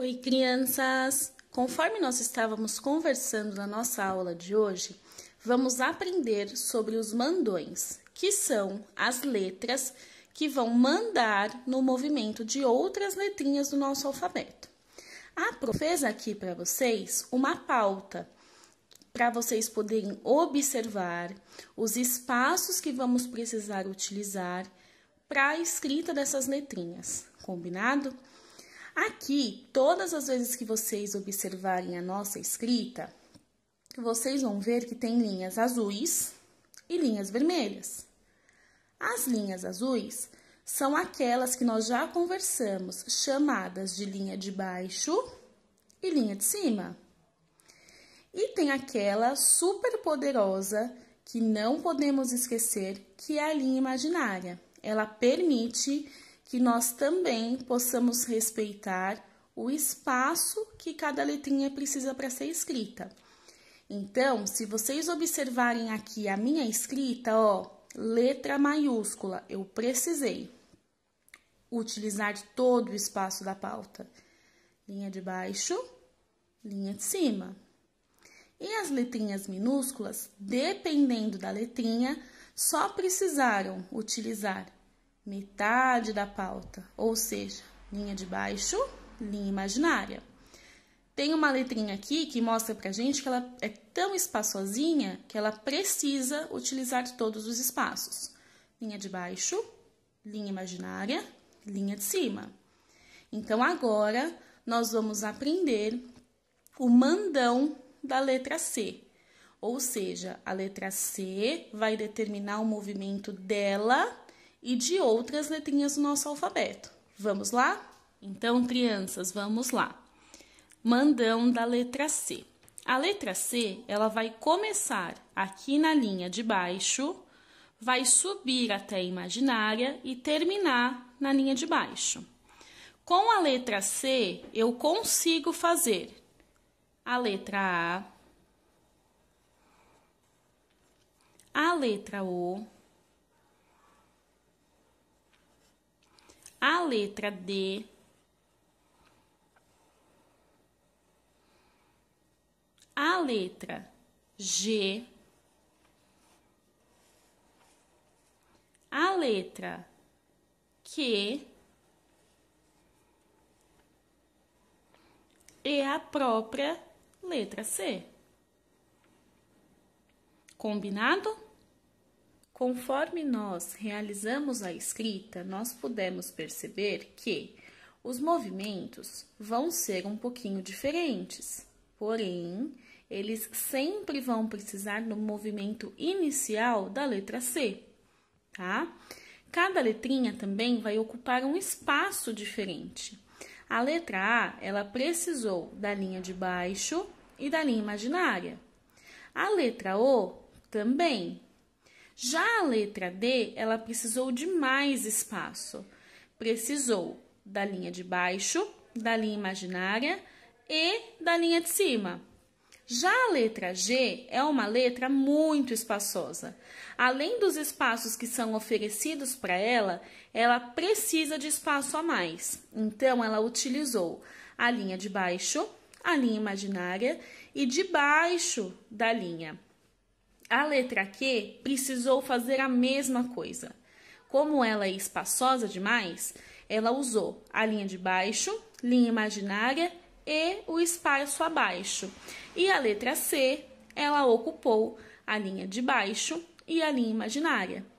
Oi, crianças! Conforme nós estávamos conversando na nossa aula de hoje, vamos aprender sobre os mandões, que são as letras que vão mandar no movimento de outras letrinhas do nosso alfabeto. A ah, prof fez aqui para vocês uma pauta para vocês poderem observar os espaços que vamos precisar utilizar para a escrita dessas letrinhas, combinado? Aqui, todas as vezes que vocês observarem a nossa escrita, vocês vão ver que tem linhas azuis e linhas vermelhas. As linhas azuis são aquelas que nós já conversamos, chamadas de linha de baixo e linha de cima. E tem aquela super poderosa que não podemos esquecer, que é a linha imaginária. Ela permite que nós também possamos respeitar o espaço que cada letrinha precisa para ser escrita. Então, se vocês observarem aqui a minha escrita, ó, letra maiúscula, eu precisei utilizar todo o espaço da pauta. Linha de baixo, linha de cima. E as letrinhas minúsculas, dependendo da letrinha, só precisaram utilizar metade da pauta, ou seja, linha de baixo, linha imaginária. Tem uma letrinha aqui que mostra pra gente que ela é tão espaçosinha que ela precisa utilizar todos os espaços. Linha de baixo, linha imaginária, linha de cima. Então agora nós vamos aprender o mandão da letra C. Ou seja, a letra C vai determinar o movimento dela e de outras letrinhas do nosso alfabeto. Vamos lá? Então, crianças, vamos lá. Mandão da letra C. A letra C, ela vai começar aqui na linha de baixo, vai subir até a imaginária e terminar na linha de baixo. Com a letra C, eu consigo fazer a letra A, a letra O, letra D. A letra G. A letra Q. E a própria letra C. Combinado? Conforme nós realizamos a escrita, nós pudemos perceber que os movimentos vão ser um pouquinho diferentes, porém, eles sempre vão precisar do movimento inicial da letra C, tá? Cada letrinha também vai ocupar um espaço diferente. A letra A, ela precisou da linha de baixo e da linha imaginária. A letra O também já a letra D, ela precisou de mais espaço. Precisou da linha de baixo, da linha imaginária e da linha de cima. Já a letra G é uma letra muito espaçosa. Além dos espaços que são oferecidos para ela, ela precisa de espaço a mais. Então, ela utilizou a linha de baixo, a linha imaginária e de baixo da linha a letra Q precisou fazer a mesma coisa. Como ela é espaçosa demais, ela usou a linha de baixo, linha imaginária e o espaço abaixo. E a letra C, ela ocupou a linha de baixo e a linha imaginária.